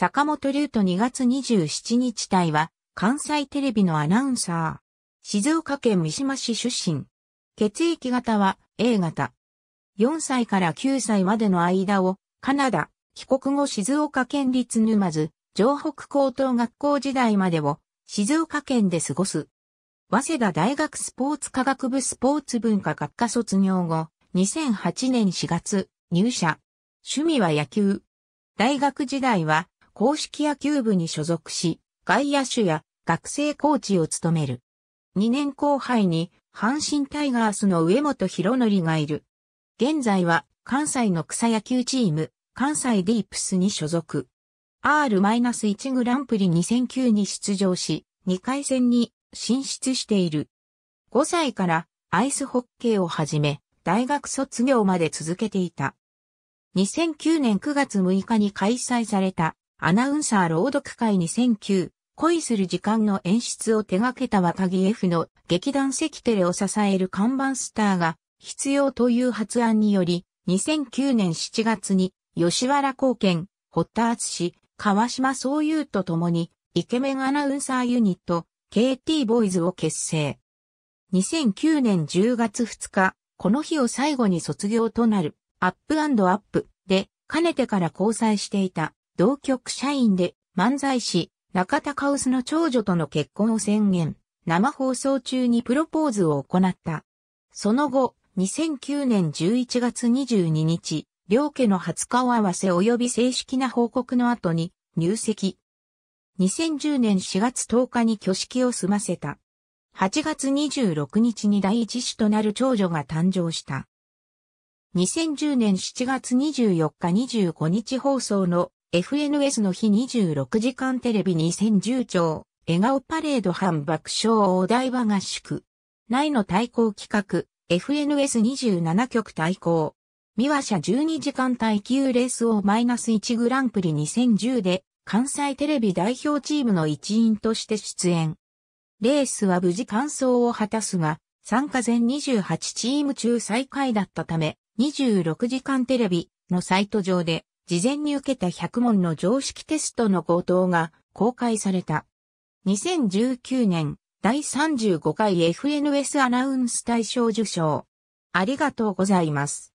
坂本龍と2月27日隊は、関西テレビのアナウンサー。静岡県三島市出身。血液型は A 型。4歳から9歳までの間を、カナダ、帰国後静岡県立沼津、城北高等学校時代までを、静岡県で過ごす。早稲田大学スポーツ科学部スポーツ文化学科卒業後、2008年4月、入社。趣味は野球。大学時代は公式野球部に所属し、外野手や学生コーチを務める。2年後輩に阪神タイガースの上本博則がいる。現在は関西の草野球チーム、関西ディープスに所属。R-1 グランプリ2009に出場し、2回戦に進出している。5歳からアイスホッケーをはじめ、大学卒業まで続けていた。2009年9月6日に開催されたアナウンサー朗読会2009、恋する時間の演出を手掛けた若木 F の劇団関テレを支える看板スターが必要という発案により、2009年7月に吉原貢献、堀田敦川島総優と共にイケメンアナウンサーユニット KT ボーイズを結成。2009年10月2日、この日を最後に卒業となるアップアップで、かねてから交際していた同局社員で漫才師、中田カウスの長女との結婚を宣言、生放送中にプロポーズを行った。その後、2009年11月22日、両家の初顔合わせ及び正式な報告の後に入籍。2010年4月10日に挙式を済ませた。8月26日に第一子となる長女が誕生した。2010年7月24日25日放送の FNS の日26時間テレビ2010兆、笑顔パレード反爆笑お台場合宿。内の対抗企画、FNS27 局対抗。三和社12時間耐久レースをマイナス1グランプリ2010で、関西テレビ代表チームの一員として出演。レースは無事完走を果たすが、参加全28チーム中最下位だったため、26時間テレビのサイト上で事前に受けた100問の常識テストの号答が公開された。2019年第35回 FNS アナウンス大賞受賞。ありがとうございます。